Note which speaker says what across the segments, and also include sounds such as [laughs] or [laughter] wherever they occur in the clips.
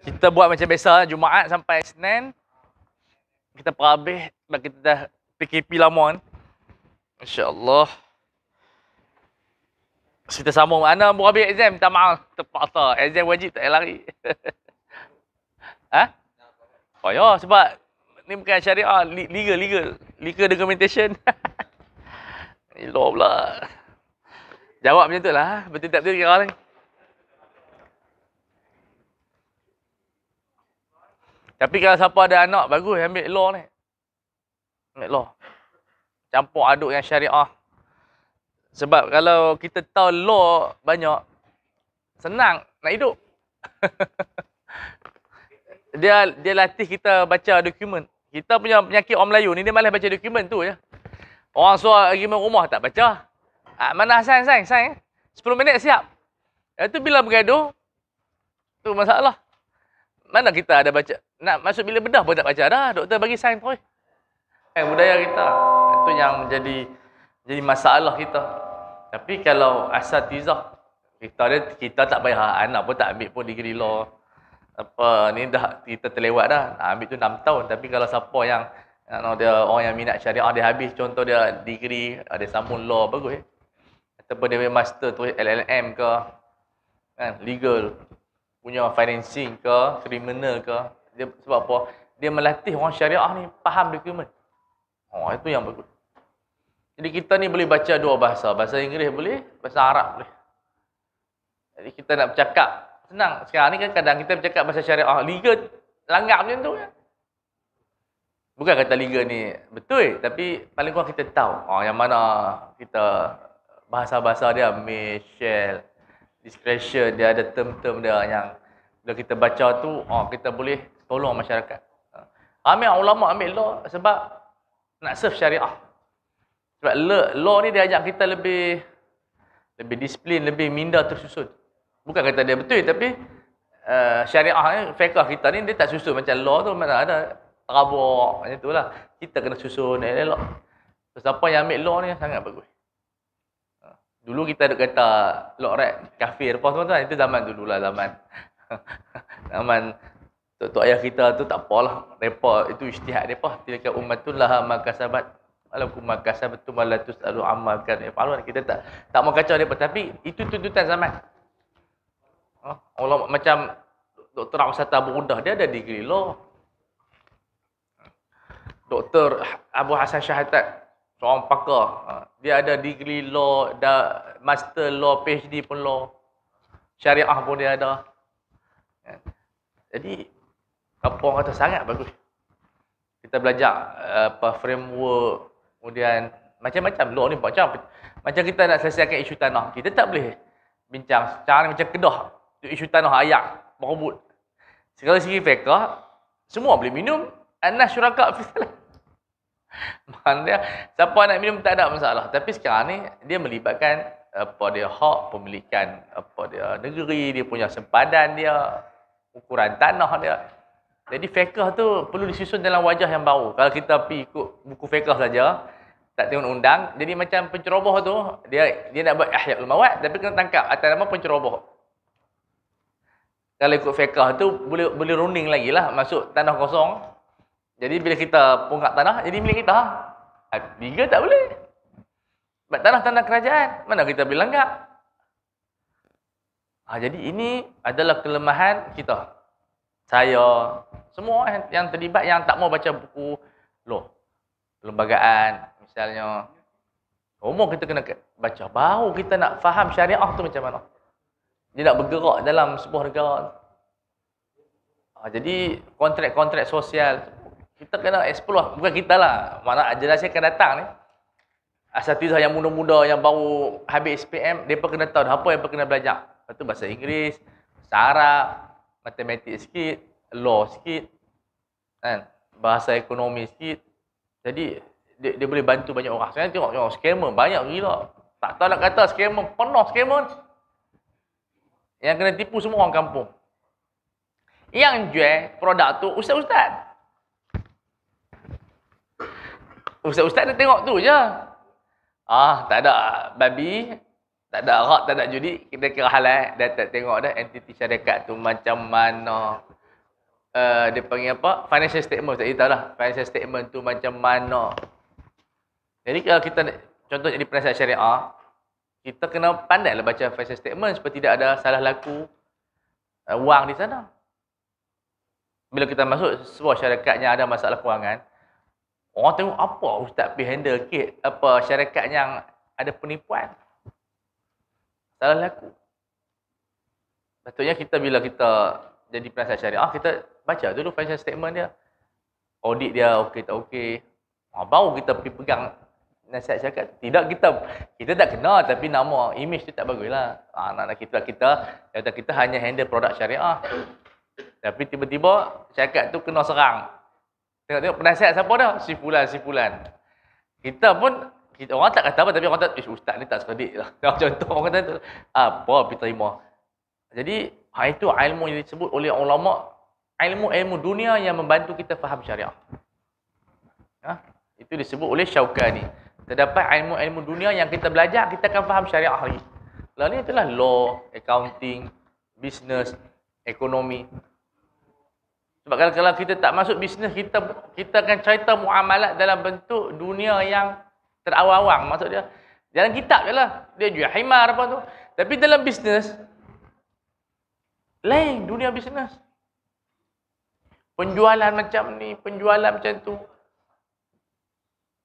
Speaker 1: kita buat macam biasa Jumaat sampai Senin kita perhabis bagi kita dah PKP lama kan. Masya-Allah. Kita sama Ana baru habis exam, tak maaf. Terpaksa. Exam wajib tak payah lari. [laughs] ha? Oh ya, sebab ni bukan syariah. Legal, legal. Legal documentation. Ilo [laughs] pula. Jawab macam tu lah. Betul tak betul kira ni. Tapi kalau siapa ada anak, bagus ambil law ni. Ambil law. Campur aduk yang syariah. Sebab kalau kita tahu law banyak, senang nak hidup. [laughs] dia dia latih kita baca dokumen. Kita punya penyakit orang Melayu ni, dia malas baca dokumen tu je. Ya. Orang suar pergi rumah tak baca. Ah, mana sains, sains, sains. 10 minit siap. Itu bila bergaduh, tu masalah mana kita ada baca nak masuk bila bedah pun tak baca dah doktor bagi sign pun eh budaya kita itu yang jadi jadi masalah kita tapi kalau asal tizah kita dia kita tak payah anak pun tak ambil pun degree law apa ni dah kita terlewat dah nak ambil tu 6 tahun tapi kalau siapa yang know, dia orang yang minat syariah dia habis contoh dia degree ada sambung law bagus eh ataupun dia master tu LLM ke kan legal punya financing ke, criminal ke. Dia, sebab apa? Dia melatih orang syariah ni faham dokumen. Oh, itu yang bagus. Jadi kita ni boleh baca dua bahasa. Bahasa Inggeris boleh, bahasa Arab boleh. Jadi kita nak bercakap. Senang. Sekarang ni kan kadang kita bercakap bahasa syariah. Liga langgar macam tu. Ya? Bukan kata liga ni betul. Tapi paling kurang kita tahu. Oh, yang mana kita bahasa-bahasa dia. Michelle discretion dia ada term-term dia yang bila kita baca tu oh, kita boleh tolong masyarakat ha. ambil ulama ambil law sebab nak serve syariah sebab law ni dia ajak kita lebih lebih disiplin lebih minda tersusun bukan kata dia betul tapi uh, syariah ni fiqh kita ni dia tak susun macam law tu mana ada terabur macam itulah kita kena susun elok so, siapa yang ambil law ni sangat bagus Dulu kita ada kata lok rat kafir apa semua tu itu zaman dululah zaman. [laughs] zaman tu ayah kita tu tak apalah depa itu ijtihad depa umat tu lah maka sabat alamku maka sabat tu malah malatus alu amalkan ya pahlawan kita tak tak mau kacau depa tapi itu tuntutan zaman. Oh, Allah macam Dr. Ahmad Abu Udah dia ada di law. Dr. Abu Hassan Syahatat seorang pakar. Huh? dia ada degree law, da master law, PhD pun law. Syariah pun dia ada. Ya. Jadi kampung kata sangat bagus. Kita belajar eh, apa framework kemudian macam-macam law ni macam macam kita nak selesaikan isu tanah, kita tak boleh bincang secara macam kedah isu tanah ayam berebut. Sekali sikit fekah, semua boleh minum. Anas syurakat [laughs] fisalah. [laughs] Maknanya siapa nak minum tak ada masalah. Tapi sekarang ni dia melibatkan eh, apa dia hak pemilikan apa dia negeri dia punya sempadan dia ukuran tanah dia. Jadi fiqh tu perlu disusun dalam wajah yang baru. Kalau kita pi ikut buku fiqh saja tak tengok undang. Jadi macam penceroboh tu dia dia nak buat ahya ulmawat tapi kena tangkap atas nama penceroboh. Kalau ikut fiqh tu boleh boleh running lagi lah masuk tanah kosong. Jadi bila kita pungkat tanah, jadi milik kita. Tiga ha? ha, tak boleh. Sebab tanah tanah kerajaan. Mana kita boleh langgar? Ha, jadi ini adalah kelemahan kita. Saya, semua yang, terlibat yang tak mau baca buku loh, lembagaan misalnya. Umur kita kena baca. Baru kita nak faham syariah tu macam mana. Dia nak bergerak dalam sebuah negara. Ha, jadi kontrak-kontrak sosial kita kena explore lah. bukan kita lah mana generasi akan datang ni asatizah yang muda-muda yang baru habis SPM depa kena tahu apa yang kena belajar lepas tu bahasa Inggeris sara matematik sikit law sikit kan bahasa ekonomi sikit jadi dia, dia boleh bantu banyak orang sekarang tengok tengok scammer banyak gila tak tahu nak kata scammer penuh scammer yang kena tipu semua orang kampung yang jual produk tu ustaz-ustaz Ustaz, Ustaz dia tengok tu je. Ah, tak ada babi, tak ada rak, tak ada judi, kita kira halal. Eh. Dia tak tengok dah entiti syarikat tu macam mana. Uh, dia panggil apa? Financial statement. Ustaz, kita lah. Financial statement tu macam mana. Jadi kalau kita contoh jadi penasihat syariah, kita kena pandai lah baca financial statement supaya tidak ada salah laku uh, wang di sana. Bila kita masuk sebuah syarikat yang ada masalah kewangan, Orang tengok apa ustaz pi handle kit apa syarikat yang ada penipuan. Salah laku. Patutnya kita bila kita jadi penasihat syariah, kita baca dulu financial statement dia. Audit dia okey tak okey. Ha, baru kita pi pegang nasihat syarikat. Tidak kita kita tak kenal tapi nama image tu tak baguslah. Ha, ah, anak anak kita kita kita hanya handle produk syariah. Tapi tiba-tiba syarikat tu kena serang. Tengok-tengok penasihat siapa dah? Si Fulan, si Fulan. Kita pun, kita, orang tak kata apa tapi orang kata, ustaz ni tak sekedik lah. [laughs] Contoh orang kata tu. Ah, apa pergi terima. Jadi, hal itu ilmu yang disebut oleh ulama' ilmu-ilmu dunia yang membantu kita faham syariah. Ha? Itu disebut oleh Syauka ni. Terdapat ilmu-ilmu dunia yang kita belajar, kita akan faham syariah lagi. Lalu ni itulah law, accounting, business, ekonomi. Sebab kalau, kalau kita tak masuk bisnes, kita kita akan cerita muamalat dalam bentuk dunia yang terawang-awang. Maksud dia, dalam kitab je lah. Dia jual haimar apa tu. Tapi dalam bisnes, lain dunia bisnes. Penjualan macam ni, penjualan macam tu.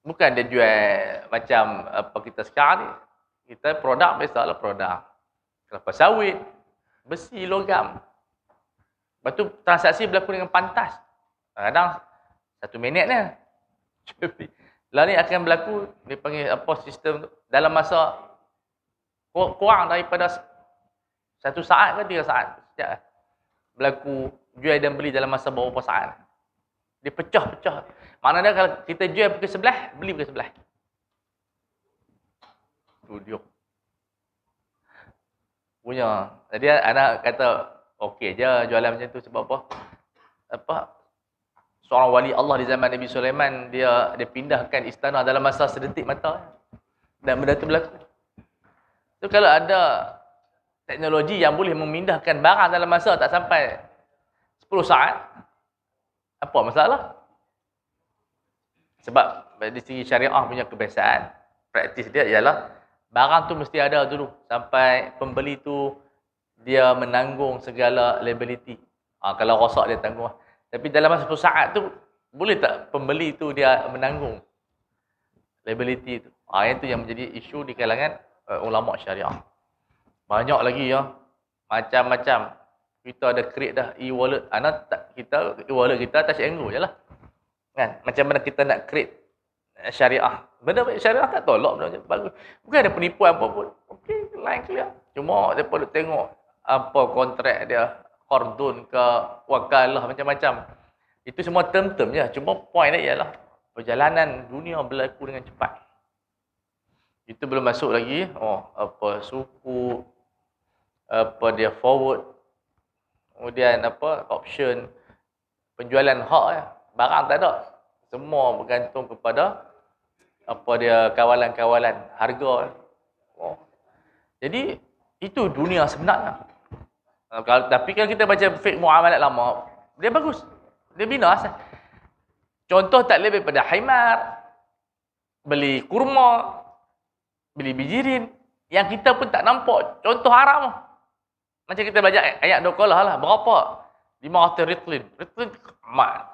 Speaker 1: Bukan dia jual macam apa kita sekarang ni. Kita produk biasa produk. Kelapa sawit, besi logam, Lepas tu transaksi berlaku dengan pantas. Kadang satu minit ni. [laughs] Lalu ni akan berlaku, dia panggil apa sistem tu, dalam masa kurang daripada satu saat ke tiga saat. Sekejap Berlaku jual dan beli dalam masa beberapa saat. Dia pecah-pecah. Maknanya kalau kita jual pukul sebelah, beli pukul sebelah. Itu dia. Punya. Jadi anak kata, okey je jualan macam tu sebab apa? Apa? Seorang wali Allah di zaman Nabi Sulaiman dia dia pindahkan istana dalam masa sedetik mata. Eh. Dan benda tu berlaku. so, kalau ada teknologi yang boleh memindahkan barang dalam masa tak sampai 10 saat, apa masalah? Sebab dari segi syariah punya kebiasaan, praktis dia ialah barang tu mesti ada dulu sampai pembeli tu dia menanggung segala liability. Ha, kalau rosak dia tanggung. Tapi dalam masa satu saat tu boleh tak pembeli tu dia menanggung liability tu? Ha, yang tu yang menjadi isu di kalangan uh, ulama syariah. Banyak lagi ya macam-macam kita ada create dah e-wallet anak ah, tak kita e-wallet kita tak and go jelah. Kan? Macam mana kita nak create eh, syariah. Benda baik syariah tak tolak benda bagus. Bukan ada penipuan apa pun. Okey, line clear. Cuma depa nak tengok apa kontrak dia kordun ke wakalah macam-macam itu semua term-term je cuma point dia ialah perjalanan dunia berlaku dengan cepat itu belum masuk lagi oh apa suku apa dia forward kemudian apa option penjualan hak ya. barang tak ada semua bergantung kepada apa dia kawalan-kawalan harga eh. oh. jadi itu dunia sebenarnya tapi kalau kita baca fiqh muamalat lama, dia bagus. Dia bina asal. Contoh tak lebih pada haimar, beli kurma, beli bijirin, yang kita pun tak nampak contoh haram. Macam kita baca ayat dokolah lah, berapa? 500 ritlin. Ritlin, mak,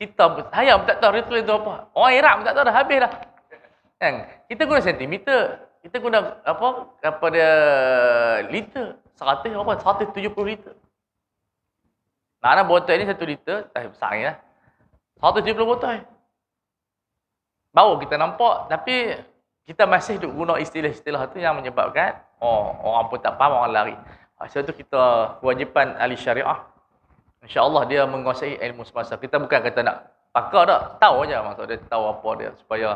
Speaker 1: kita hayam tak tahu ritlin tu apa. Orang Iraq tak tahu dah, habis dah. Kan? Kita guna sentimeter kita guna apa apa dia liter 100 apa tujuh puluh liter nak nak botol ni satu liter tak eh, besar lah. tujuh puluh botol eh. baru kita nampak tapi kita masih duk guna istilah-istilah tu yang menyebabkan oh, orang pun tak faham orang lari sebab tu kita kewajipan ahli syariah insyaallah dia menguasai ilmu semasa kita bukan kata nak pakar dah tahu aja maksudnya, tahu apa dia supaya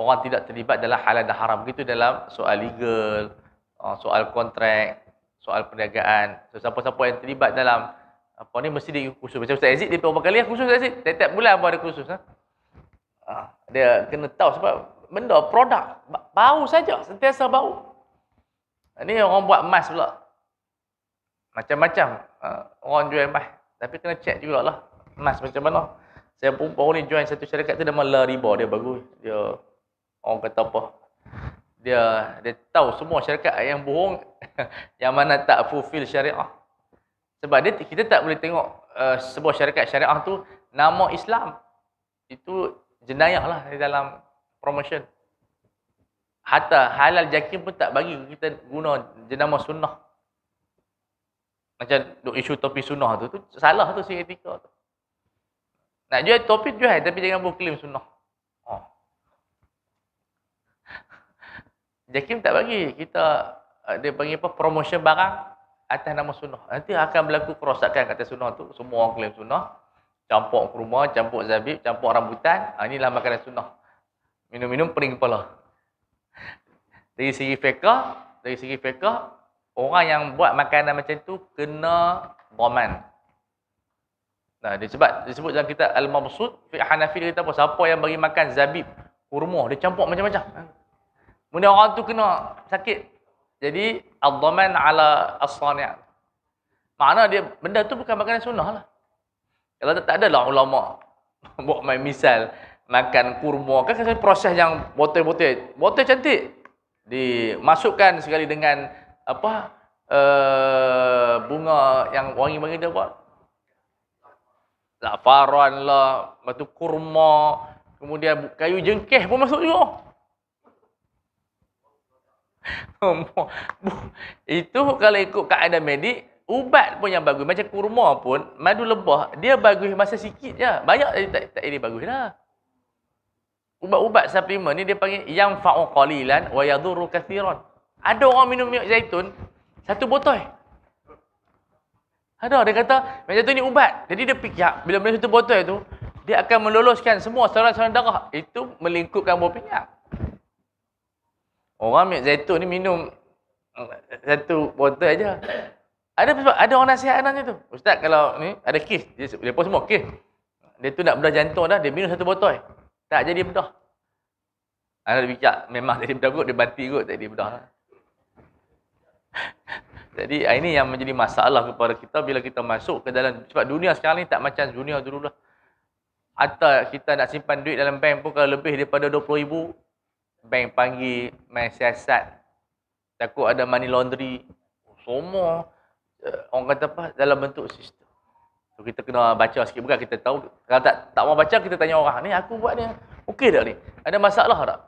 Speaker 1: orang tidak terlibat dalam halal dan haram begitu dalam soal legal ah, soal kontrak soal perniagaan so, siapa-siapa yang terlibat dalam apa ni mesti dia khusus macam Ustaz Aziz dia berapa kali khusus Ustaz Aziz setiap bulan pun ada khusus ha? Ah, dia kena tahu sebab benda produk bau saja sentiasa bau ini ah, orang buat emas pula macam-macam orang jual emas tapi kena check lah. emas macam mana saya pun baru ni join satu syarikat tu nama La Riba dia bagus dia orang kata apa dia dia tahu semua syarikat yang bohong [laughs] yang mana tak fulfill syariah sebab dia kita tak boleh tengok uh, sebuah syarikat syariah tu nama Islam itu jenayah lah di dalam promotion hatta halal jakim pun tak bagi kita guna jenama sunnah macam duk isu topi sunnah tu tu salah tu si etika tu nak jual topi jual tapi jangan buat klaim sunnah Jakim tak bagi. Kita eh, dia panggil apa promotion barang atas nama sunnah. Nanti akan berlaku kerosakan kata sunnah tu. Semua orang claim sunnah. Campur kurma, campur zabib, campur rambutan. Ha, inilah makanan sunnah. Minum-minum pering kepala. Dari segi fiqah, dari segi fiqah, orang yang buat makanan macam tu kena boman. Nah, disebut disebut dalam kitab Al-Mabsud fiqh Hanafi dia kata apa siapa yang bagi makan zabib kurma dia campur macam-macam. Kemudian orang tu kena sakit. Jadi, al-daman ala as-sani'at. Makna dia, benda tu bukan makanan sunnah lah. Kalau tak, tak ada lah ulama [laughs] buat main misal makan kurma. Kan kan proses yang botol-botol. Botol cantik. Dimasukkan sekali dengan apa uh, bunga yang wangi wangi dia buat. Lafaran lah. Lepas kurma. Kemudian kayu jengkeh pun masuk juga. [laughs] itu kalau ikut keadaan medik, ubat pun yang bagus. Macam kurma pun, madu lebah, dia bagus masa sikit je. Banyak tak, tak, tak dia bagus lah. Ubat-ubat suplemen ni dia panggil yang fa'u qalilan wa yadurru kathiran. Ada orang minum minyak zaitun, satu botol. Ada, dia kata macam tu ni ubat. Jadi dia fikir, bila minum satu botol tu, dia akan meloloskan semua saluran-saluran darah. Itu melingkupkan buah penyak. Orang ambil zaitun ni minum satu botol aja. Ada ada orang nasihat anak tu. Ustaz kalau ni ada kes dia, dia pun semua kes. Dia tu nak bedah jantung dah, dia minum satu botol. Tak jadi bedah. Anak bijak memang jadi bedah kot, dia banti kot tak jadi bedah. [laughs] jadi ah, ini yang menjadi masalah kepada kita bila kita masuk ke dalam sebab dunia sekarang ni tak macam dunia dulu lah. Atau kita nak simpan duit dalam bank pun kalau lebih daripada ribu bank panggil main siasat takut ada money laundry oh, semua eh, orang kata apa dalam bentuk sistem so, kita kena baca sikit bukan kita tahu kalau tak tak mau baca kita tanya orang ni aku buat ni okey tak ni ada masalah tak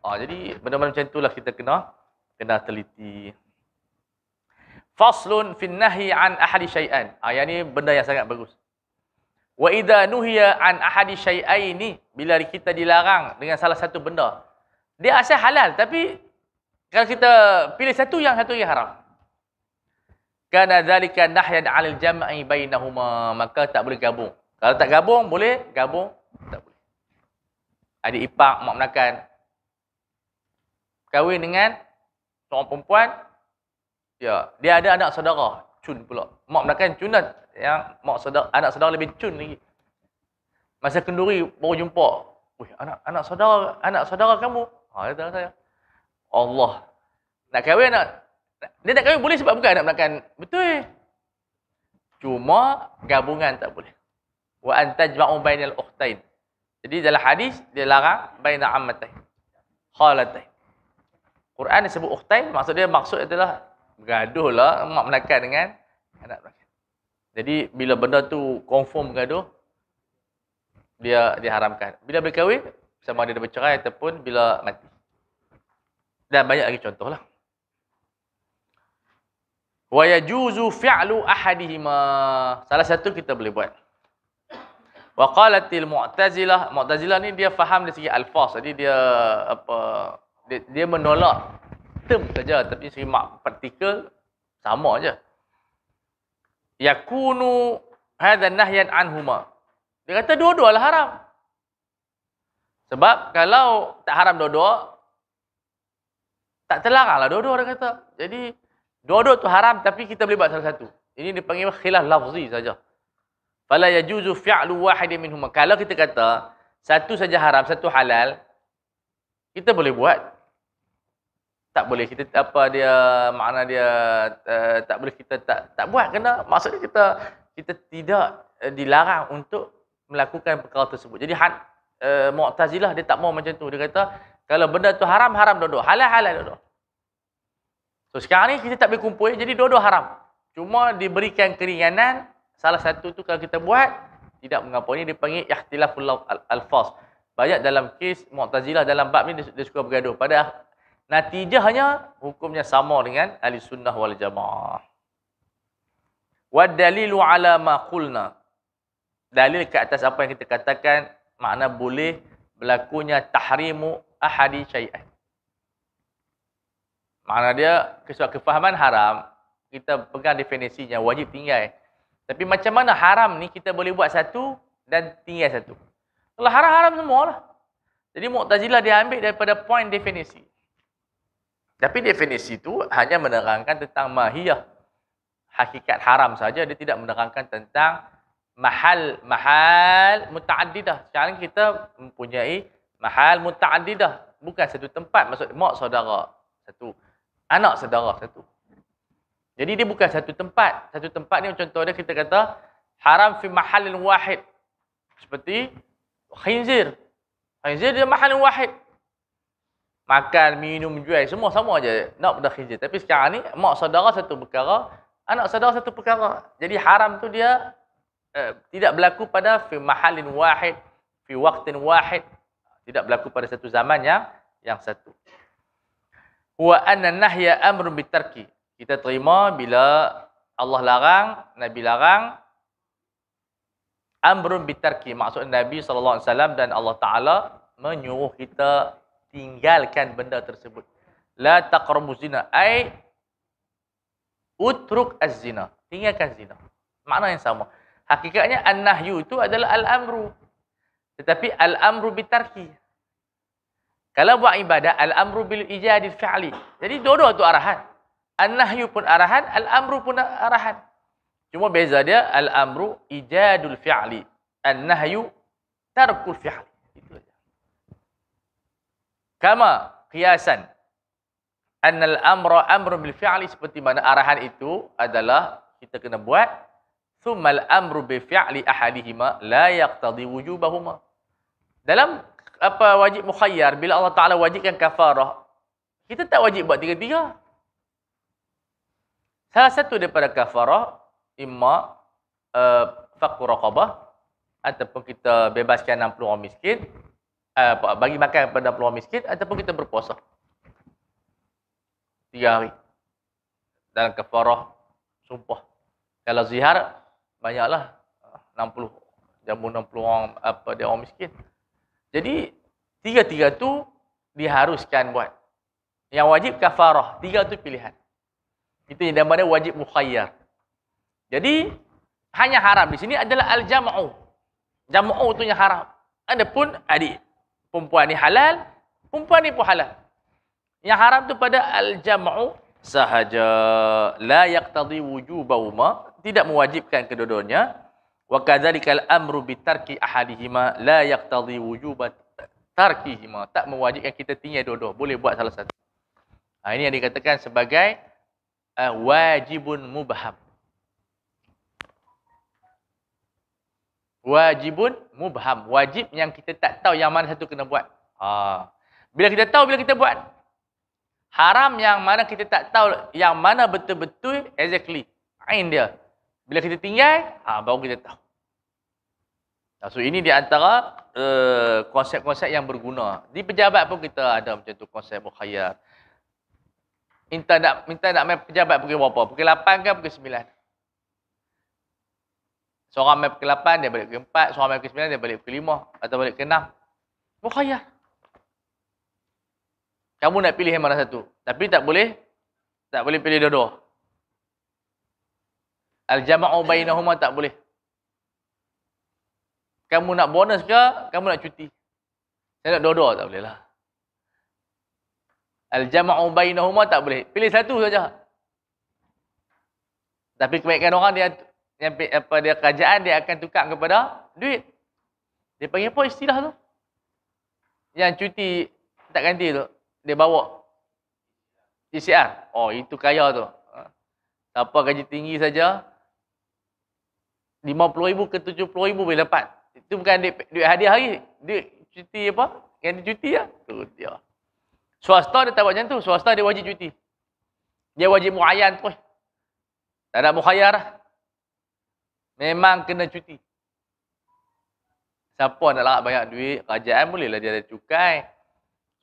Speaker 1: ha, jadi benda-benda macam itulah kita kena kena teliti faslun fin nahi an ahli syai'an ha, yang ni benda yang sangat bagus wa idza nuhiya an ahadi syai'aini bila kita dilarang dengan salah satu benda dia asal halal tapi kalau kita pilih satu yang satu yang haram. Kana zalika nahyan 'alal jam'i bainahuma maka tak boleh gabung. Kalau tak gabung boleh gabung tak boleh. Ada ipak mak menakan kahwin dengan seorang perempuan ya dia ada anak saudara cun pula mak menakan cun dah yang mak saudara anak saudara lebih cun lagi masa kenduri baru jumpa Wih, anak anak saudara anak saudara kamu Ha, dia tahu saya. Allah. Nak kahwin nak dia nak kahwin boleh sebab bukan nak makan. Betul. Eh? Cuma gabungan tak boleh. Wa antajma'u bainal ukhtain. Jadi dalam hadis dia larang bainal ammatain. Khalatain. Quran sebut ukhtain maksud dia maksud adalah bergaduhlah mak menakan dengan anak menakan. Jadi bila benda tu confirm bergaduh dia diharamkan. Bila berkahwin sama ada dia bercerai ataupun bila mati. Dan banyak lagi contoh lah yajuzu fi'lu ahadihima. Salah satu kita boleh buat. Wa qalatil mu'tazilah. Mu'tazilah ni dia faham dari segi alfaz. Jadi dia apa dia, dia menolak term saja tapi segi mak partikel sama aja. Yakunu hadha nahyan anhuma. Dia kata dua dua lah haram. Sebab kalau tak haram duduk, tak terlarang terlaranglah duduk, orang kata. Jadi, duduk tu haram tapi kita boleh buat salah satu. Ini dipanggil khilaf lafzi saja. Fala yajuzu fi'lu wahidin minhum. Kalau kita kata satu saja haram, satu halal, kita boleh buat. Tak boleh kita apa dia makna dia uh, tak boleh kita tak tak buat kena maksudnya kita kita tidak eh, dilarang untuk melakukan perkara tersebut. Jadi uh, Mu'tazilah dia tak mau macam tu. Dia kata kalau benda tu haram haram duduk, halal halal duduk. So sekarang ni kita tak boleh kumpul jadi duduk haram. Cuma diberikan keringanan salah satu tu kalau kita buat tidak mengapa ni dipanggil al alfaz. Banyak dalam kes Mu'tazilah dalam bab ni dia, dia suka bergaduh. Pada natijahnya hukumnya sama dengan ahli sunnah wal jamaah. Wa dalilu ala ma qulna. Dalil ke atas apa yang kita katakan makna boleh berlakunya tahrimu ahadi syai'an. Makna dia kesuat kefahaman haram, kita pegang definisinya wajib tinggal. Tapi macam mana haram ni kita boleh buat satu dan tinggal satu. Kalau haram-haram semualah. Jadi Mu'tazilah dia ambil daripada point definisi. Tapi definisi itu hanya menerangkan tentang mahiyah. Hakikat haram saja dia tidak menerangkan tentang mahal mahal mutaaddidah. Sekarang kita mempunyai mahal mutaaddidah. Bukan satu tempat maksud mak saudara satu. Anak saudara satu. Jadi dia bukan satu tempat. Satu tempat ni contoh dia kita kata haram fi mahalin wahid. Seperti khinzir. Khinzir dia mahalin wahid. Makan, minum, jual semua sama aja. Nak pada khinzir. Tapi sekarang ni mak saudara satu perkara, anak saudara satu perkara. Jadi haram tu dia Eh, tidak berlaku pada fi mahalin wahid fi waqtin wahid tidak berlaku pada satu zaman yang yang satu wa anna nahya amrun bitarki kita terima bila Allah larang nabi larang amrun bitarki maksud nabi sallallahu alaihi wasallam dan Allah taala menyuruh kita tinggalkan benda tersebut la taqrabu zina ay utruk az-zina tinggalkan zina makna yang sama Hakikatnya an-nahyu itu adalah al-amru. Tetapi al-amru bitarki. Kalau buat ibadah, al-amru bil ijadil fi'li. Jadi dua-dua itu arahan. An-nahyu pun arahan, al-amru pun arahan. Cuma beza dia, al-amru ijadul fi'li. An-nahyu tarkul fi'li. Itu saja. Kama kiasan. An-nal-amru amru bil fi'li. Seperti mana arahan itu adalah kita kena buat ثم الامر بفعل احدهما لا يقتضي وجوبهما dalam apa wajib mukhayyar bila Allah Taala wajibkan kafarah kita tak wajib buat tiga-tiga salah satu daripada kafarah imma uh, eh, faqru raqabah ataupun kita bebaskan 60 orang miskin uh, bagi makan kepada 60 orang miskin ataupun kita berpuasa tiga hari dalam kafarah sumpah kalau zihar banyaklah 60 jamu 60 orang apa dia orang miskin. Jadi tiga-tiga tu diharuskan buat. Yang wajib kafarah, tiga tu pilihan. Itu yang namanya wajib mukhayyar. Jadi hanya haram di sini adalah al-jam'u. Jam'u tu yang haram. Adapun adik perempuan ni halal, perempuan ni pun halal. Yang haram tu pada al-jam'u sahaja la yaqtadi wujubahuma tidak mewajibkan kedua-duanya wa kadzalikal amru bitarki ahadihima la yaqtadhi wujubat tarkihima tak mewajibkan kita tinggal dua boleh buat salah satu ha, ini yang dikatakan sebagai uh, wajibun mubham wajibun mubham wajib yang kita tak tahu yang mana satu kena buat ha. bila kita tahu bila kita buat haram yang mana kita tak tahu yang mana betul-betul exactly ain dia bila kita tinggal, ha, baru kita tahu. So ini di antara uh, konsep-konsep yang berguna. Di pejabat pun kita ada macam tu konsep mukhayyar. Minta nak minta nak main pejabat pergi berapa? Pergi 8 ke pukul 9? Seorang main pukul 8 dia balik pukul 4, seorang main pukul 9 dia balik ke 5 atau balik pukul 6. Mukhayyar. Kamu nak pilih yang mana satu? Tapi tak boleh tak boleh pilih dua-dua. Al-jama'u ya. bainahuma tak boleh. Kamu nak bonus ke? Kamu nak cuti? Saya nak dodo tak boleh lah. Al-jama'u bainahuma tak boleh. Pilih satu saja. Tapi kebaikan orang dia yang apa dia kerajaan dia akan tukar kepada duit. Dia panggil apa istilah tu? Yang cuti tak ganti tu, dia bawa PCR. Oh, itu kaya tu. Ha. Siapa gaji tinggi saja, RM50,000 ke RM70,000 boleh dapat. Itu bukan duit, duit hadiah hari. Duit cuti apa? Yang dia cuti lah. Tu dia. Swasta dia tak buat macam tu. Swasta dia wajib cuti. Dia wajib muayan tu. Tak ada mukhayar lah. Memang kena cuti. Siapa nak larat banyak duit, kerajaan bolehlah dia ada cukai.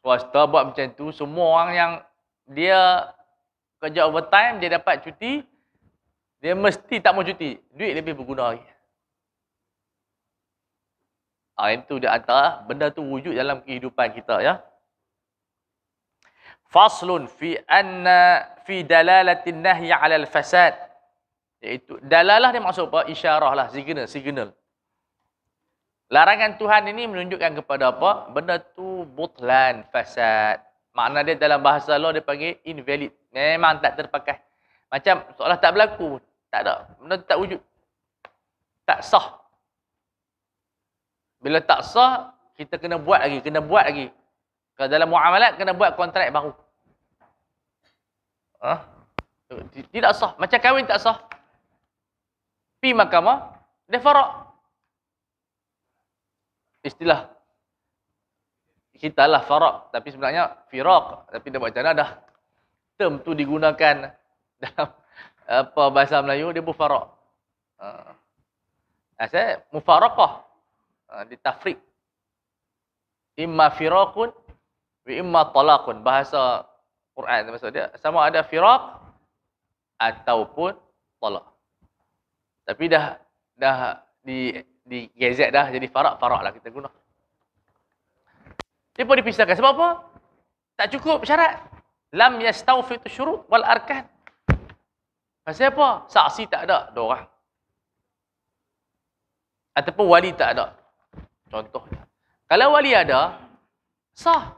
Speaker 1: Swasta buat macam tu, semua orang yang dia kerja overtime, dia dapat cuti, dia mesti tak mau cuti. Duit lebih berguna lagi. Ha, ah, itu dia antara benda tu wujud dalam kehidupan kita ya. Faslun fi anna fi dalalatin nahyi 'ala fasad Iaitu dalalah dia maksud apa? Isyarah lah, signal, signal. Larangan Tuhan ini menunjukkan kepada apa? Benda tu butlan, fasad. Makna dia dalam bahasa Allah dia panggil invalid. Memang tak terpakai. Macam seolah tak berlaku tak ada. Benda tak wujud. Tak sah. Bila tak sah, kita kena buat lagi. Kena buat lagi. Kalau dalam muamalat, kena buat kontrak baru. Ha? Tidak sah. Macam kahwin tak sah. Pergi mahkamah, dia farak. Istilah. Kita lah farak. Tapi sebenarnya, firak. Tapi dia buat macam mana dah. Term tu digunakan [laughs] dalam apa bahasa Melayu dia mufarak. Ha. Asal mufaraqah. Ha, di ditafrik. Imma firaqun wa imma talaqun. Bahasa Quran maksud dia sama ada firaq ataupun talak. Tapi dah dah di di gezet dah jadi farak farak lah kita guna. Dia dipisahkan. Sebab apa? Tak cukup syarat. Lam yastawfitu syurut wal arkan. Pasal apa? Saksi tak ada dua orang. Ataupun wali tak ada. Contohnya. Kalau wali ada, sah.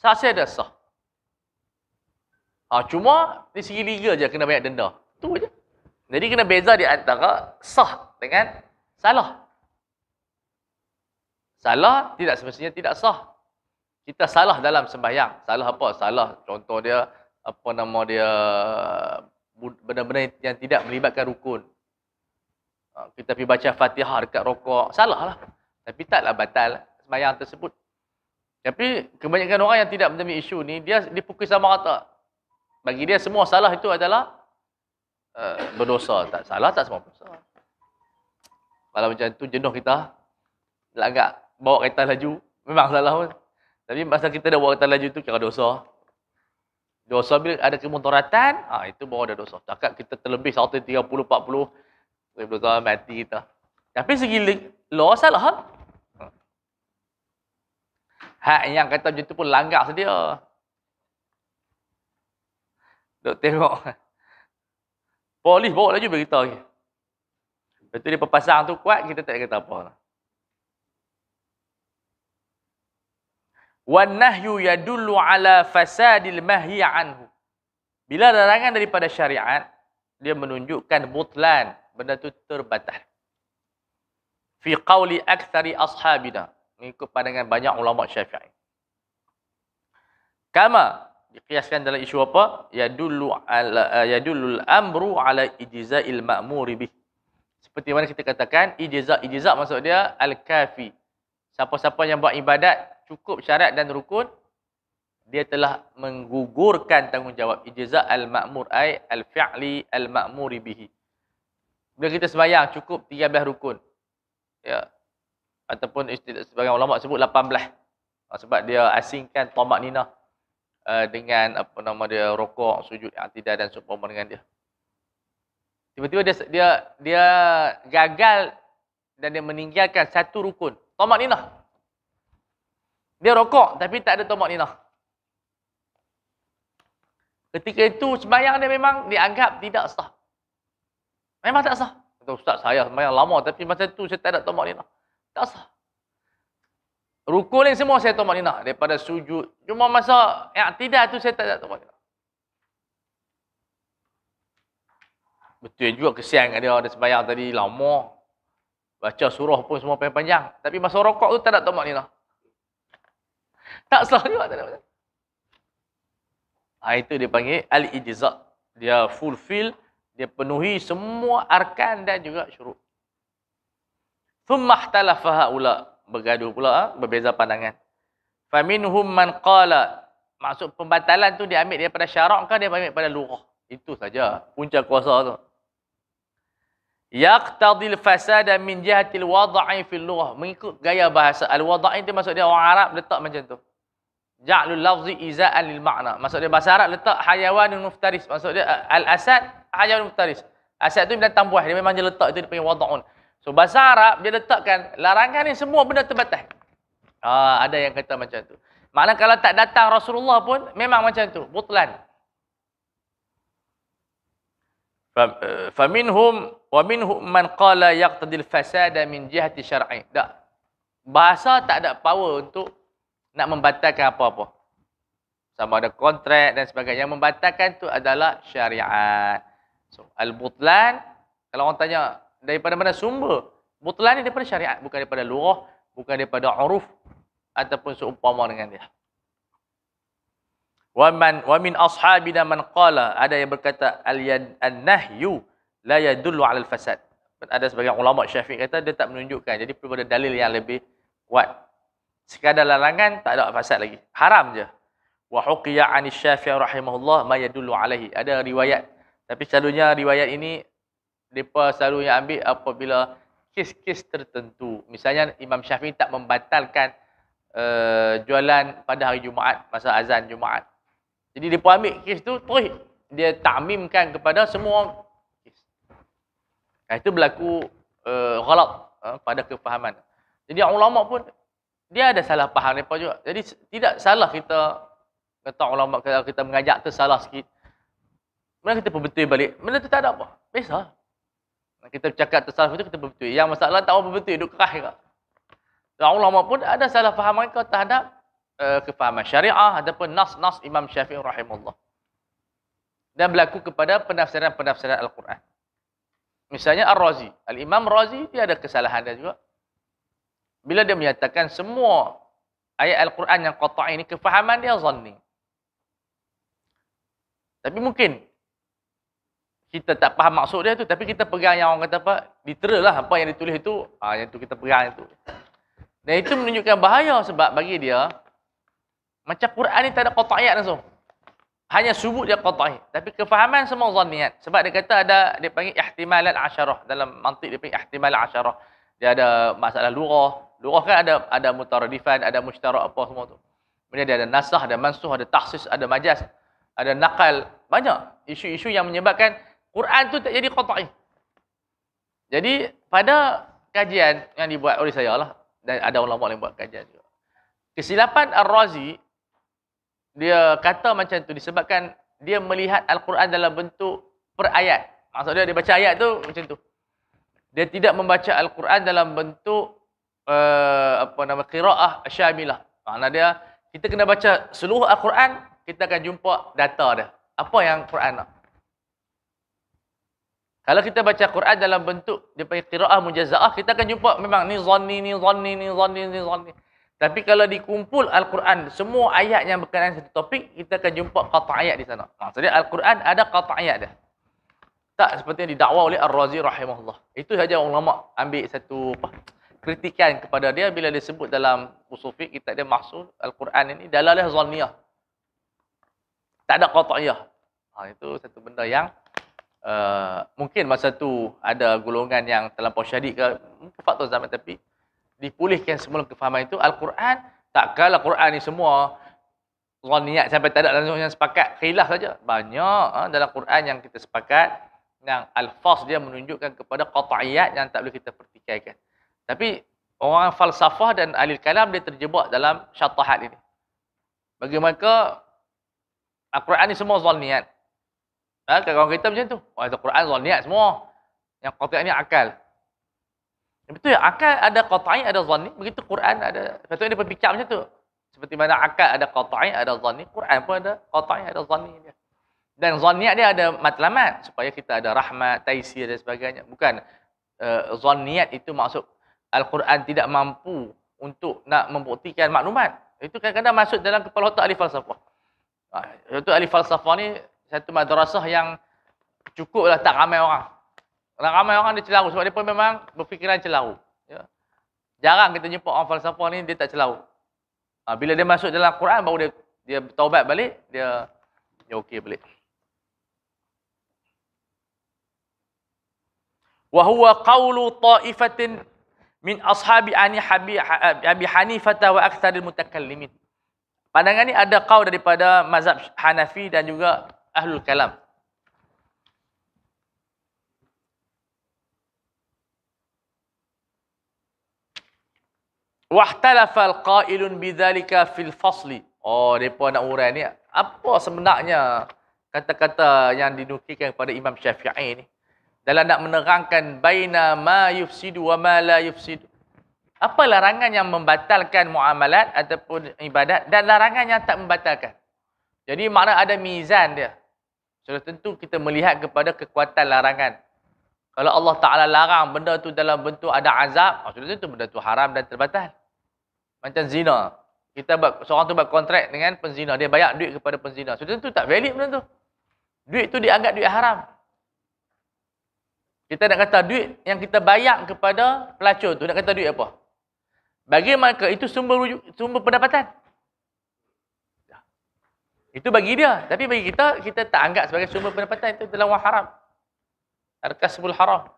Speaker 1: Saksi ada sah. Ha, cuma di segi legal je kena banyak denda. Itu je. Jadi kena beza di antara sah dengan salah. Salah tidak semestinya tidak sah. Kita salah dalam sembahyang. Salah apa? Salah contoh dia apa nama dia benda-benda yang tidak melibatkan rukun. Ah, kita pergi baca fatihah dekat rokok, salah lah. Tapi taklah batal semayang tersebut. Tapi kebanyakan orang yang tidak menjadi isu ni, dia dipukul sama rata. Bagi dia semua salah itu adalah uh, berdosa. Tak salah, tak semua berdosa. Kalau macam tu jenuh kita, agak bawa kereta laju, memang salah pun. Tapi masa kita dah bawa kereta laju tu, kira dosa dosa bila ada kemuntaratan, ah ha, itu baru ada dosa. Cakap kita terlebih satu tiga puluh empat puluh sebelum mati kita. Tapi segi law salah. Ha? ha? Hak yang kata macam tu pun langgar sedia. Duk tengok. Polis bawa laju berita. Lepas tu dia perpasang tu kuat, kita tak kata apa. wan nahyu yadullu ala fasadil mahyi anhu bila larangan daripada syariat dia menunjukkan butlan benda tu terbatal fi qawli aktsari ashabina mengikut pandangan banyak ulama syafi'i kama dikiaskan dalam isu apa yadullu ala eh, yadullul amru ala ijza'il ma'muri bih seperti mana kita katakan ijza ijza maksud dia al kafi siapa-siapa yang buat ibadat cukup syarat dan rukun dia telah menggugurkan tanggungjawab ijazah al-ma'mur ai al-fi'li al-ma'muri bihi bila kita sembahyang cukup 13 rukun ya ataupun istilah sebagian ulama sebut 18 ah, sebab dia asingkan tamak nina uh, eh, dengan apa nama dia rokok sujud i'tidal dan sumpah dengan dia tiba-tiba dia dia dia gagal dan dia meninggalkan satu rukun tamak nina. Dia rokok tapi tak ada tomat ninah. Ketika itu sembahyang dia memang dianggap tidak sah. Memang tak sah. Kata ustaz saya sembahyang lama tapi masa itu saya tak ada tomat ninah. Tak sah. Rukun ni semua saya tomat ninah daripada sujud. Cuma masa yang tidak tu saya tak ada tomat ninah. Betul juga kesian dia ada sembahyang tadi lama. Baca surah pun semua panjang-panjang. Tapi masa rokok tu tak ada tomat ninah. Tak sah juga tak dapat. Ha, ah, itu dia panggil al-ijza. Dia fulfill, dia penuhi semua arkan dan juga syuruk. Thumma ihtalafa haula bergaduh pula ah, berbeza pandangan. Faminhum man qala maksud pembatalan tu dia diambil daripada syarak kan dia ambil pada lughah. Itu saja punca kuasa tu. Yaqtadi al-fasada min jihati al-wada'i fil lughah mengikut gaya bahasa. Al-wada'i tu maksud dia orang Arab letak macam tu. Jalul lafzi iza'an lil makna maksud dia bahasa Arab letak hayawanun muftaris maksud dia eh, al asad hayawanun muftaris asad tu binatang buah dia memang dia letak itu dia panggil wada'un so bahasa Arab dia letakkan larangan ni semua benda terbatas ah, ha, ada yang kata macam tu makna kalau tak datang Rasulullah pun memang macam tu butlan eh, faminhum wa minhum man qala yaqtadil fasada min jihati syar'i dak bahasa tak ada power untuk nak membatalkan apa-apa. Sama ada kontrak dan sebagainya. Yang membatalkan tu adalah syariat. So, al-butlan, kalau orang tanya daripada mana sumber, butlan ni daripada syariat, bukan daripada lurah, bukan daripada uruf ataupun seumpama dengan dia. Wa man wa min ashabina man qala ada yang berkata al-yad an-nahyu la yadullu al-fasad. Ada sebagian ulama Syafi'i kata dia tak menunjukkan. Jadi perlu ada dalil yang lebih kuat sekadar larangan tak ada fasad lagi haram je wa huqiya an syafi'i rahimahullah ma yadullu alaihi ada riwayat tapi selalunya riwayat ini depa selalunya ambil apabila kes-kes tertentu misalnya imam syafi'i tak membatalkan uh, jualan pada hari jumaat masa azan jumaat jadi depa ambil kes tu terus dia tamimkan kepada semua kes nah, itu berlaku uh, ghalat uh, pada kefahaman jadi ulama pun dia ada salah faham mereka juga. Jadi tidak salah kita kata ulama kalau kita mengajak tu salah sikit. Mana kita perbetul balik? Mana tu tak ada apa? Biasa. Kita cakap tersalah itu kita perbetul. Yang masalah tak perbetul duk kerah ke. Dan ulama pun ada salah faham mereka terhadap uh, kefahaman syariah ataupun nas-nas Imam Syafi'i rahimahullah. Dan berlaku kepada penafsiran-penafsiran Al-Quran. Misalnya Ar-Razi. Al-Imam Razi dia ada kesalahan dia juga. Bila dia menyatakan semua ayat Al-Quran yang kotak ini, kefahaman dia zanni. Tapi mungkin kita tak faham maksud dia tu, tapi kita pegang yang orang kata apa, literal lah apa yang ditulis itu, ha, yang itu kita pegang itu. Dan itu menunjukkan bahaya sebab bagi dia, macam Quran ni tak ada kotak ayat langsung. Hanya subuh dia kotak Tapi kefahaman semua zaniat. Kan. Sebab dia kata ada, dia panggil ihtimalan asyarah. Dalam mantik dia panggil ihtimalan asyarah. Dia ada masalah lurah, Lughah kan ada ada mutaradifan, ada mushtarak apa semua tu. Kemudian dia ada nasah, ada mansuh, ada taksis, ada majas, ada nakal. Banyak isu-isu yang menyebabkan Quran tu tak jadi qata'i. Jadi pada kajian yang dibuat oleh saya lah dan ada ulama yang buat kajian juga. Kesilapan Ar-Razi dia kata macam tu disebabkan dia melihat Al-Quran dalam bentuk per ayat. Maksud dia dia baca ayat tu macam tu. Dia tidak membaca Al-Quran dalam bentuk Eh, apa nama qiraah syamilah. Makna dia kita kena baca seluruh al-Quran, kita akan jumpa data dia. Apa yang Quran nak? Kalau kita baca Quran dalam bentuk dia panggil qiraah mujazaah, kita akan jumpa memang ni zanni ni zanni ni zanni ni zanni. Tapi kalau dikumpul al-Quran semua ayat yang berkenaan satu topik, kita akan jumpa ayat di sana. Ha, jadi al-Quran ada ayat dia. Tak seperti yang didakwa oleh Ar-Razi rahimahullah. Itu saja ulama ambil satu apa? kritikan kepada dia bila dia sebut dalam usufi kita dia maksud al-Quran ini dalalah zanniyah. Tak ada qat'iyah. Ha, itu satu benda yang uh, mungkin masa tu ada golongan yang terlampau syadid ke mungkin faktor zaman tapi dipulihkan semula kefahaman itu al-Quran takkan al-Quran ni semua zanniyah sampai tak ada langsung yang sepakat khilaf saja. Banyak ha, dalam Quran yang kita sepakat yang al-fas dia menunjukkan kepada qat'iyat yang tak boleh kita pertikaikan. Tapi orang falsafah dan ahli kalam dia terjebak dalam syatahat ini. Bagaimana Al-Quran ni semua zalniat. Ha, kawan kita macam tu. Oh, Al-Quran zalniat semua. Yang qati' ni akal. Yang betul ya, akal ada qati', ada zanni. Begitu Quran ada. Lepas tu dia berbicara macam tu. Seperti mana akal ada qati', ada zanni. Quran pun ada qati', ada zanni. Dan zanniat dia ada matlamat. Supaya kita ada rahmat, taisir dan sebagainya. Bukan uh, eh, zanniat itu maksud Al-Quran tidak mampu untuk nak membuktikan maklumat. Itu kadang-kadang masuk dalam kepala otak ahli falsafah. Ha, itu ahli falsafah ni satu madrasah yang cukuplah tak ramai orang. Kalau ramai orang dia celaru sebab dia pun memang berfikiran celaru. Ya. Jarang kita jumpa orang falsafah ni dia tak celaru. Ha, bila dia masuk dalam al Quran baru dia dia taubat balik, dia dia okey balik. Wa huwa qawlu ta'ifatin min ashabi ani habi ha, abi hanifata wa aktsarul mutakallimin pandangan ni ada kau daripada mazhab Hanafi dan juga ahlul kalam wa ikhtalafa alqailun bidzalika fil fasli oh depa nak urai ni apa sebenarnya kata-kata yang dinukilkan kepada Imam Syafi'i ni dalam nak menerangkan baina ma yufsidu wa ma la yufsidu. Apa larangan yang membatalkan muamalat ataupun ibadat dan larangan yang tak membatalkan. Jadi makna ada mizan dia. Sudah tentu kita melihat kepada kekuatan larangan. Kalau Allah Ta'ala larang benda tu dalam bentuk ada azab, oh, sudah tentu benda tu haram dan terbatas. Macam zina. Kita buat, seorang tu buat kontrak dengan penzina. Dia bayar duit kepada penzina. Sudah tentu tak valid benda tu. Duit tu dianggap duit haram. Kita nak kata duit yang kita bayar kepada pelacur tu, nak kata duit apa? Bagi mereka itu sumber sumber pendapatan. Ya. Itu bagi dia. Tapi bagi kita, kita tak anggap sebagai sumber pendapatan. Itu adalah wang haram. Al-Qasbul Haram.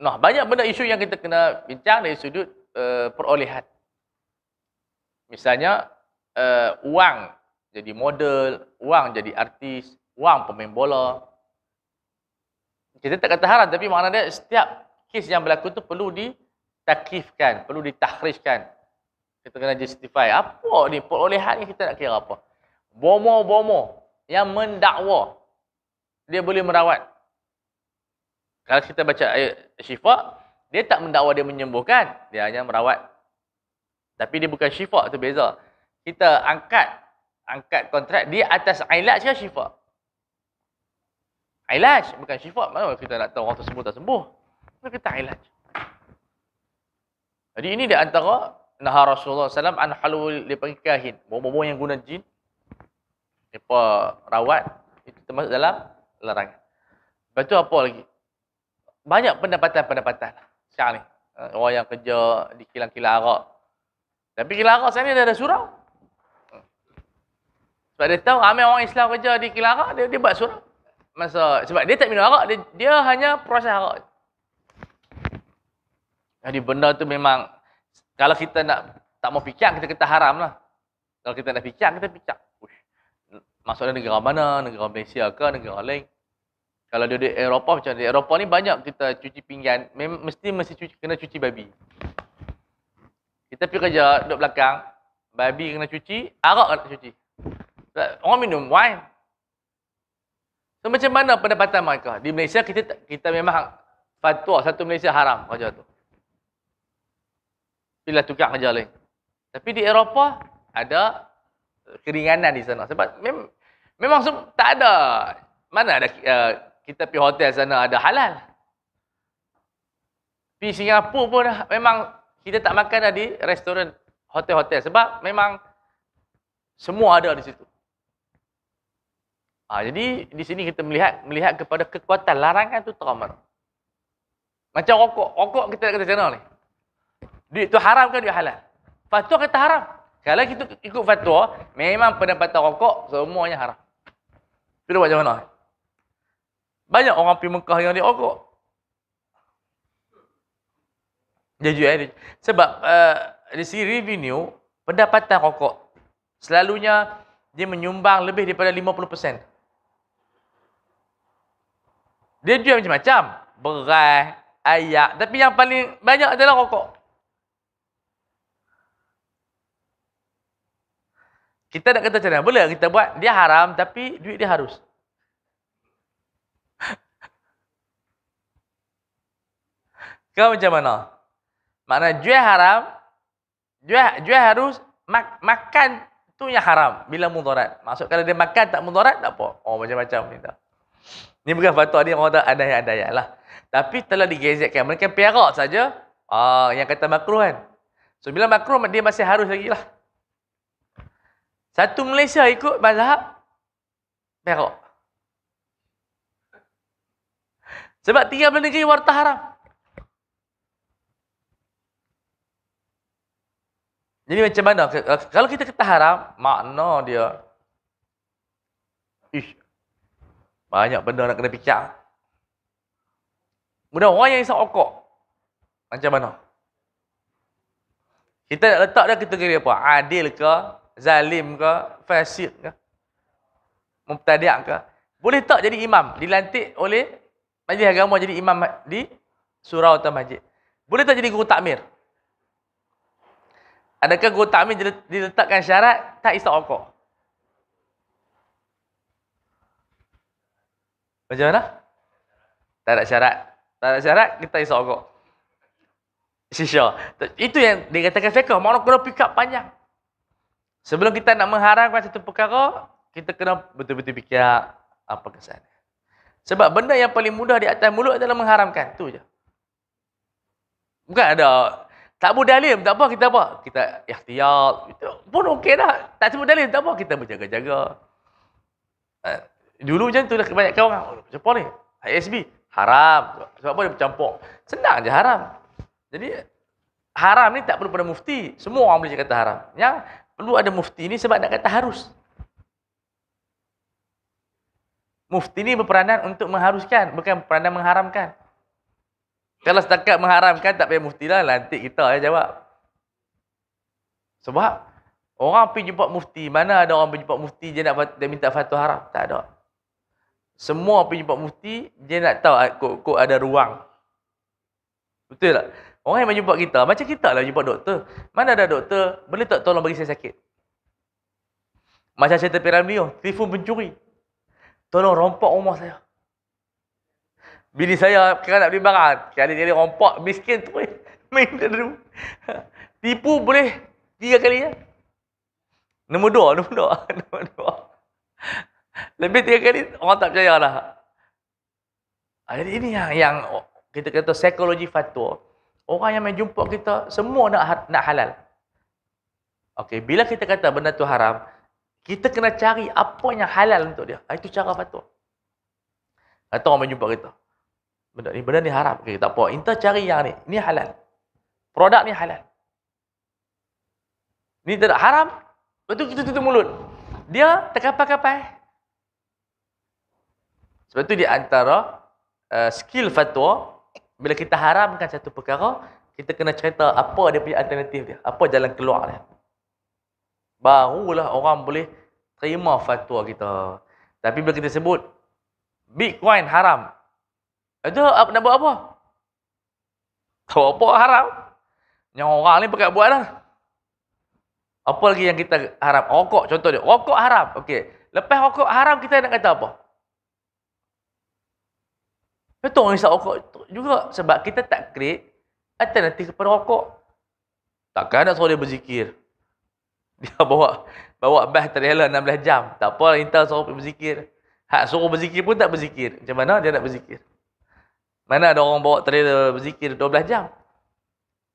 Speaker 1: Nah, banyak benda isu yang kita kena bincang dari sudut uh, perolehan. Misalnya, uh, wang jadi model, wang jadi artis, wang pemain bola, kita tak kata haram tapi makna dia setiap kes yang berlaku tu perlu ditakifkan, perlu ditakhrijkan. Kita kena justify. Apa ni? Perolehan ni kita nak kira apa? Bomo-bomo yang mendakwa. Dia boleh merawat. Kalau kita baca ayat syifa, dia tak mendakwa dia menyembuhkan. Dia hanya merawat. Tapi dia bukan syifa tu beza. Kita angkat angkat kontrak dia atas ailat ke syifa? ilaj bukan syifat mana kita nak tahu orang tu sembuh tak sembuh kita kata ilaj jadi ini di antara nahar Rasulullah SAW anhalul halul dipanggil kahin bomo-bomo yang guna jin depa rawat itu termasuk dalam larangan lepas tu apa lagi banyak pendapatan-pendapatan lah. sekarang ni eh, orang yang kerja di kilang-kilang arak tapi kilang arak sana ada, ada surau sebab dia tahu ramai orang Islam kerja di kilang arak dia, dia buat surau masa sebab dia tak minum arak dia, dia hanya proses arak jadi benda tu memang kalau kita nak tak mau picak kita kata haram lah kalau kita nak picak kita picak Uish. maksudnya negara mana negara Malaysia ke negara lain kalau dia di Eropah macam di Eropah ni banyak kita cuci pinggan Mem- mesti mesti cuci, kena cuci babi kita pergi kerja duduk belakang babi kena cuci arak kena cuci orang minum wine So macam mana pendapatan mereka? Di Malaysia kita kita memang fatwa satu Malaysia haram kerja tu. Bila tukar kerja lain. Tapi di Eropah ada keringanan di sana sebab mem memang tak ada mana ada uh, kita pergi hotel sana ada halal. Di Singapura pun memang kita tak makan di restoran hotel-hotel sebab memang semua ada di situ. Ha, jadi di sini kita melihat melihat kepada kekuatan larangan tu teramat. Macam rokok, rokok kita nak kata macam ni? Duit tu haram ke duit halal? Fatwa kata haram. Kalau kita ikut fatwa, memang pendapat rokok semuanya haram. Kita buat macam mana? Banyak orang pergi Mekah yang dia rokok. Dia jual. Dia. Sebab uh, eh, dari segi revenue, pendapatan rokok selalunya dia menyumbang lebih daripada 50%. Dia jual macam-macam. Beras, ayak. Tapi yang paling banyak adalah rokok. Kita nak kata macam mana? Boleh kita buat? Dia haram tapi duit dia harus. [laughs] Kau macam mana? Makna jual haram, jual, jual harus, mak, makan tu yang haram bila mudarat. Maksud kalau dia makan tak mudarat, tak apa. Oh macam-macam. Tak. -macam. Ni bukan fatwa ni orang tak ada yang ada lah. Tapi telah digezekkan. Mereka perak saja. Ah, uh, yang kata makruh kan. So bila makruh dia masih harus lagi lah. Satu Malaysia ikut mazhab perak. Sebab tiga belah negeri warta haram. Jadi macam mana? Kalau kita kata haram, makna dia Ish, banyak benda nak kena fikir. Mudah orang yang isap rokok. Macam mana? Kita nak letak dah kita kira apa? Adil ke? Zalim ke? Fasid ke? Mubtadi' ke? Boleh tak jadi imam? Dilantik oleh majlis agama jadi imam di surau atau masjid. Boleh tak jadi guru takmir? Adakah guru takmir diletakkan syarat tak isap rokok? Macam mana? Tak ada syarat. Tak ada syarat, kita isap ogok. Sisya. Itu yang dikatakan fiqah. Mana kena pick up panjang. Sebelum kita nak mengharamkan satu perkara, kita kena betul-betul fikir apa kesan. Sebab benda yang paling mudah di atas mulut adalah mengharamkan. tu je. Bukan ada tak sebut dalil, tak apa kita apa. Kita ikhtiar, itu pun okey dah. Tak sebut dalil, tak apa kita berjaga-jaga. Ha. Dulu macam tu lah kebanyakan orang. Oh, macam ni? ISB. Haram. Sebab apa dia bercampur? Senang je haram. Jadi, haram ni tak perlu pada mufti. Semua orang boleh kata haram. Yang perlu ada mufti ni sebab nak kata harus. Mufti ni berperanan untuk mengharuskan. Bukan peranan mengharamkan. Kalau setakat mengharamkan, tak payah mufti lah. Nanti kita yang jawab. Sebab, orang pergi jumpa mufti. Mana ada orang pergi jumpa mufti dia nak dia minta fatwa haram? Tak ada semua penjemput mufti dia nak tahu kok, ah, kok ada ruang. Betul tak? Orang yang jumpa kita, macam kita lah jumpa doktor. Mana ada doktor, boleh tak tolong bagi saya sakit? Macam cerita piramid ni, oh, telefon pencuri. Tolong rompak rumah saya. Bini saya kena nak beli barang. Kali dia rompak, miskin tu. Eh. [laughs] Main dulu. Tipu boleh tiga kali ya. Nombor dua, nombor dua. [laughs] Nombor dua. Lebih tiga kali orang tak percaya lah. Jadi ini yang, yang kita kata psikologi fatwa. Orang yang main kita semua nak ha-, nak halal. Okey, bila kita kata benda tu haram, kita kena cari apa yang halal untuk dia. Ah, itu cara fatwa. Kata orang main jumpa kita. Benda ni benda ni haram. Okey, tak apa. Inta cari yang ni. Ni halal. Produk ni halal. Ni tak haram. Lepas tu kita tutup mulut. Dia terkapai-kapai. Sebab tu di antara uh, skill fatwa bila kita haramkan satu perkara, kita kena cerita apa dia punya alternatif dia, apa jalan keluar dia. Barulah orang boleh terima fatwa kita. Tapi bila kita sebut Bitcoin haram, itu nak buat apa? Tahu apa haram? Yang orang ni pakai buat dah. Apa lagi yang kita haram? Rokok contoh dia. Rokok haram. Okey. Lepas rokok haram kita nak kata apa? Betul orang hisap rokok juga sebab kita tak create alternatif kepada rokok. Takkan nak suruh dia berzikir. [laughs] Dia bawa bawa bas trailer 16 jam. Tak apa lah intern suruh berzikir. Hak suruh berzikir pun tak berzikir. Macam mana dia nak berzikir? Mana ada orang bawa trailer berzikir 12 jam?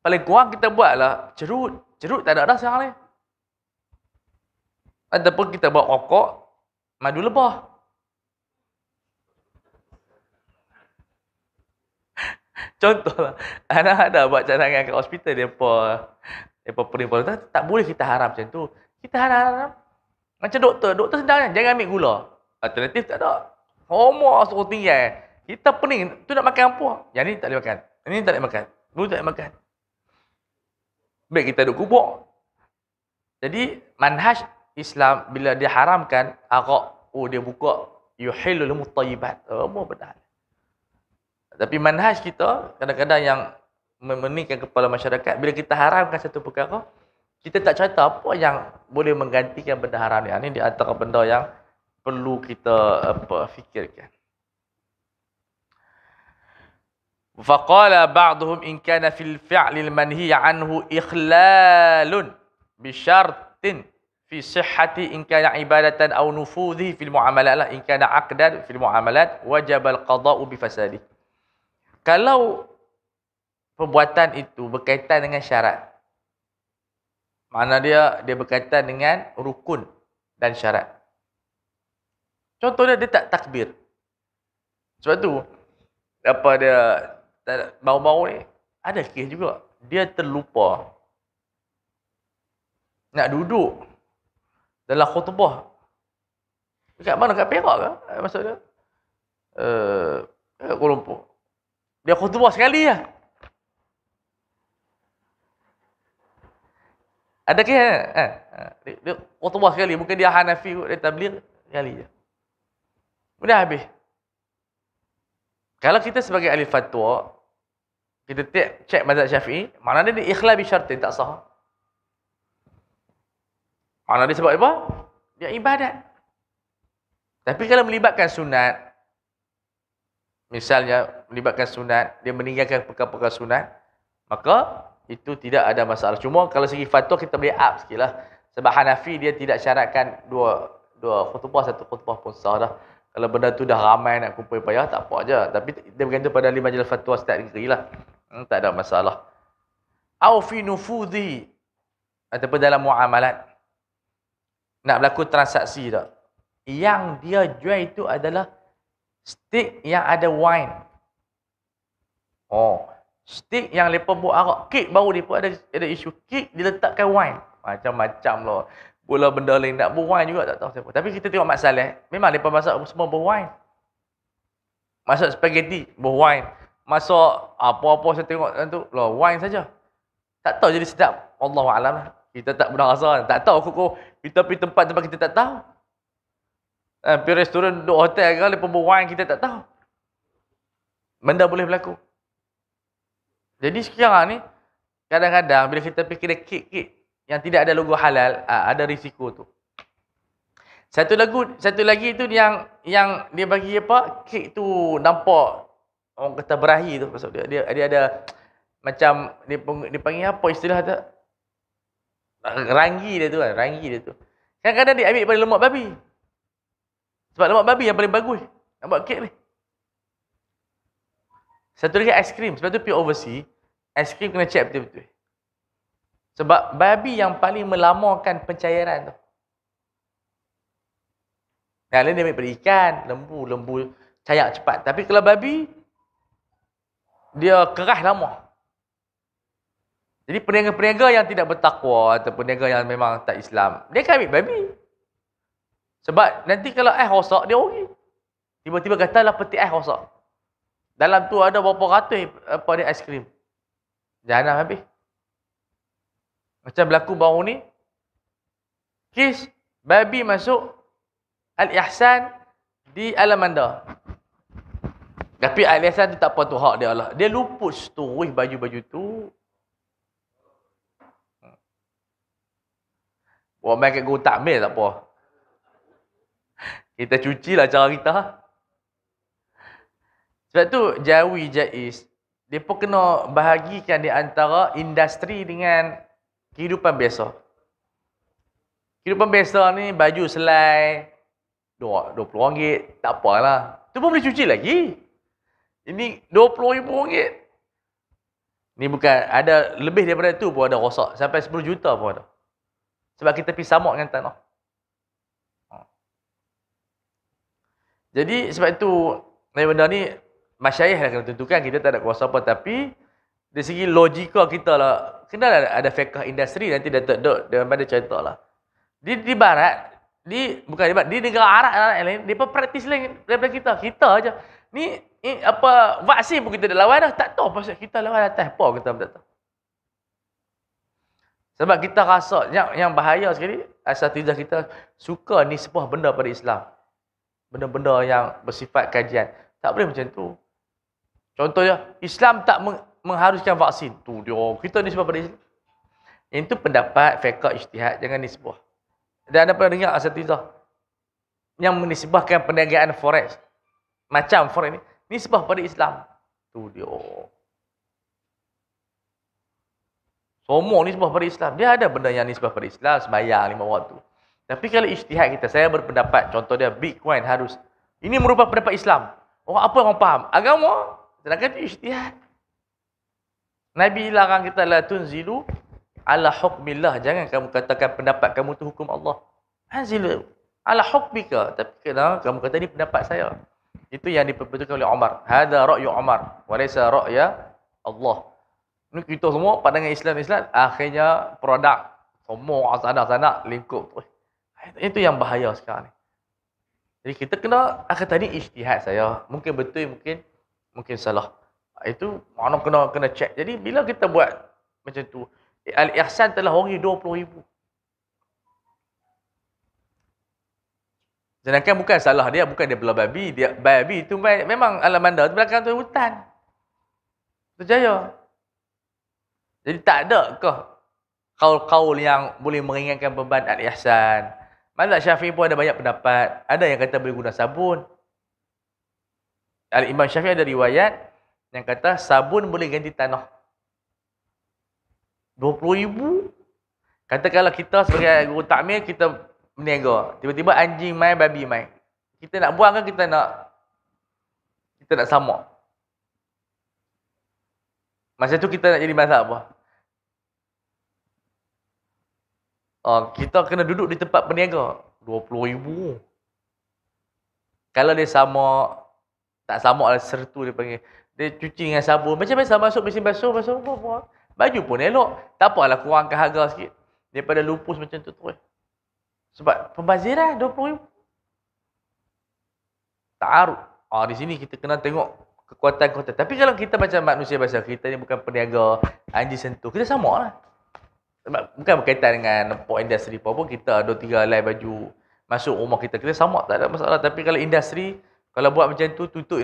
Speaker 1: Paling kurang kita buatlah cerut. Cerut tak ada dah sekarang ni. Ataupun kita buat rokok madu lebah. [laughs] Contohlah, anak ada buat cadangan kat hospital, mereka mereka pening pada tak, tak boleh kita harap macam tu. Kita harap, harap. macam doktor, doktor sedang kan, jangan ambil gula. Alternatif tak ada. Homo lah, suruh tinggi kan. Kita pening, tu nak makan apa? Yang ni tak boleh makan. Yang ni tak boleh makan. Ni tak boleh makan. Baik kita duduk kubur. Jadi, manhaj Islam bila dia haramkan, arak, oh dia buka, yuhilul mutayibat. Oh, apa benar? Tapi manhaj kita kadang-kadang yang memenikan kepala masyarakat bila kita haramkan satu perkara kita tak cerita apa yang boleh menggantikan benda haram ni. Ini ha, di antara benda yang perlu kita apa fikirkan. Faqala ba'dhum in kana fil fi'l al manhi anhu ikhlalun bi syartin fi sihhati in kana ibadatan aw nufudhi fil muamalat in kana aqdan fil muamalat wajaba al qada'u bi fasadihi kalau perbuatan itu berkaitan dengan syarat mana dia dia berkaitan dengan rukun dan syarat contohnya dia tak takbir sebab tu apa dia bau-bau ni ada kes juga dia terlupa nak duduk dalam khutbah dekat mana dekat Perak ke eh, maksud uh, eh, eh, Kuala Lumpur dia khutbah sekali ya. Ada ke? Eh, eh, eh. dia, dia khutbah sekali. Mungkin dia Hanafi, dia tablir sekali ya. Sudah habis. Kalau kita sebagai ahli fatwa, kita cek, cek mazhab syafi'i, mana dia ikhlas bisyartin, tak sah. Mana dia sebab apa? Dia ibadat. Tapi kalau melibatkan sunat, misalnya melibatkan sunat, dia meninggalkan perkara-perkara sunat, maka itu tidak ada masalah. Cuma kalau segi fatwa kita boleh up sikit lah. Sebab Hanafi dia tidak syaratkan dua dua khutbah, satu khutbah pun sah dah. Kalau benda tu dah ramai nak kumpul payah, tak apa aja. Tapi dia bergantung pada lima jelas fatwa setiap negeri lah. Hmm, tak ada masalah. Au fi nufudhi. Ataupun dalam muamalat. Nak berlaku transaksi tak? Yang dia jual itu adalah stick yang ada wine. Oh, steak yang mereka buat arak. Kek baru mereka ada, ada isu. Kek diletakkan wine. Macam-macam lah. Bola benda lain nak wine juga tak tahu siapa. Tapi kita tengok masalah. Eh. Memang mereka masak semua buat wine. Masak spaghetti buat wine. Masak apa-apa saya tengok tu. loh wine saja. Tak tahu jadi sedap. Allah Alam lah. Kita tak pernah rasa. Tak tahu. Kau, kau, kita pergi tempat-tempat kita tak tahu. Eh, pergi restoran, duduk hotel ke, lepas wine kita tak tahu. Benda boleh berlaku. Jadi sekarang ni kadang-kadang bila kita fikir kek-kek yang tidak ada logo halal, ah, ada risiko tu. Satu lagu, satu lagi tu yang yang dia bagi apa? Kek tu nampak orang kata berahi tu maksud dia dia, dia ada macam dia, dia panggil apa istilah tu? Rangi dia tu kan, rangi dia tu. Kadang-kadang dia ambil pada lemak babi. Sebab lemak babi yang paling bagus nak buat kek ni. Satu lagi aiskrim. Sebab tu pergi overseas, aiskrim kena check betul-betul. Sebab babi yang paling melamakan pencairan tu. Yang lain dia ambil pada ikan, lembu, lembu cayak cepat. Tapi kalau babi, dia kerah lama. Jadi peniaga-peniaga yang tidak bertakwa atau peniaga yang memang tak Islam, dia akan ambil babi. Sebab nanti kalau air rosak, dia ori. Tiba-tiba kata lah peti air rosak. Dalam tu ada berapa ratus apa ni aiskrim. krim. Jahanam habis. Macam berlaku baru ni. Kis babi masuk Al-Ihsan di Alamanda. Tapi Al-Ihsan tu tak puan tu hak dia lah. Dia lupus seturih baju-baju tu. Buat main kat guru takmil tak apa. Kita cuci lah cara kita. Sebab tu jawi jais. Depa kena bahagikan di antara industri dengan kehidupan biasa. Kehidupan biasa ni baju selai 20 ringgit, tak apalah. Tu pun boleh cuci lagi. Ini 20,000 ringgit. Ni bukan ada lebih daripada tu pun ada rosak sampai 10 juta pun ada. Sebab kita pergi samak dengan tanah. Ha. Jadi sebab itu Nabi benda ni masyayikh yang akan tentukan kita tak ada kuasa apa tapi dari segi logika kita lah kenal ada, ada fiqh industri nanti dah terdok Dalam pada contoh lah di, di barat di bukan di barat di negara Arab Arab lain dia pun praktis lain daripada kita kita aja ni eh, apa vaksin pun kita dah lawan dah tak tahu pasal kita lawan atas apa kita tak tahu sebab kita rasa yang, yang bahaya sekali asatizah kita suka ni sebuah benda pada Islam benda-benda yang bersifat kajian tak boleh macam tu Contohnya, Islam tak mengharuskan vaksin. Tu dia. Kita ni sebab pada Islam. Itu pendapat fiqh ijtihad jangan nisbah. Dan anda pernah dengar itu yang menisbahkan perniagaan forex macam forex ni nisbah pada Islam. Tu dia. Semua nisbah pada Islam. Dia ada benda yang nisbah pada Islam sembahyang lima waktu. Tapi kalau ijtihad kita saya berpendapat contoh dia Bitcoin harus ini merupakan pendapat Islam. Orang apa yang orang faham? Agama Sedangkan itu ijtihad. Nabi larang kita la tunzilu ala hukmillah. Jangan kamu katakan pendapat kamu tu hukum Allah. Anzilu ala hukmika. Tapi kenapa kamu kata ni pendapat saya? Itu yang diperbetulkan oleh Umar. Hada ra'yu Umar. Walaysa ra'ya Allah. Ini kita semua pandangan Islam-Islam. Akhirnya produk. Semua sana-sana lingkup. Eh, itu yang bahaya sekarang ni. Jadi kita kena, akhir tadi ijtihad saya. Mungkin betul, mungkin mungkin salah. Itu mana kena kena cek. Jadi bila kita buat macam tu, al-ihsan telah hari 20 ribu. Sedangkan bukan salah dia, bukan dia belah babi. Dia, babi itu memang alam manda, itu belakang tu hutan. Terjaya. Jadi tak ada ke kaul-kaul yang boleh meringankan beban al-ihsan. Mazhab Syafi'i pun ada banyak pendapat. Ada yang kata boleh guna sabun, Al-Imam Syafi'i ada riwayat yang kata sabun boleh ganti tanah. rm ribu. Kata kalau kita sebagai guru takmir, kita meniaga. Tiba-tiba anjing main, babi main. Kita nak buang kan kita nak kita nak samak? Masa tu kita nak jadi masak apa? Oh, kita kena duduk di tempat peniaga. rm ribu. Kalau dia samak, tak sama lah sertu dia panggil. Dia cuci dengan sabun. Macam biasa masuk mesin basuh, basuh, basuh, basuh. Baju pun elok. Tak apa lah kurangkan harga sikit. Daripada lupus macam tu terus. Sebab pembaziran RM20. Tak harut. Ah, di sini kita kena tengok kekuatan kota. Tapi kalau kita macam manusia biasa, kita ni bukan peniaga anji sentuh. Kita sama lah. Sebab bukan berkaitan dengan port industri pun. Kita ada tiga helai baju masuk rumah kita. Kita sama tak ada masalah. Tapi kalau industri, kalau buat macam tu, tutup.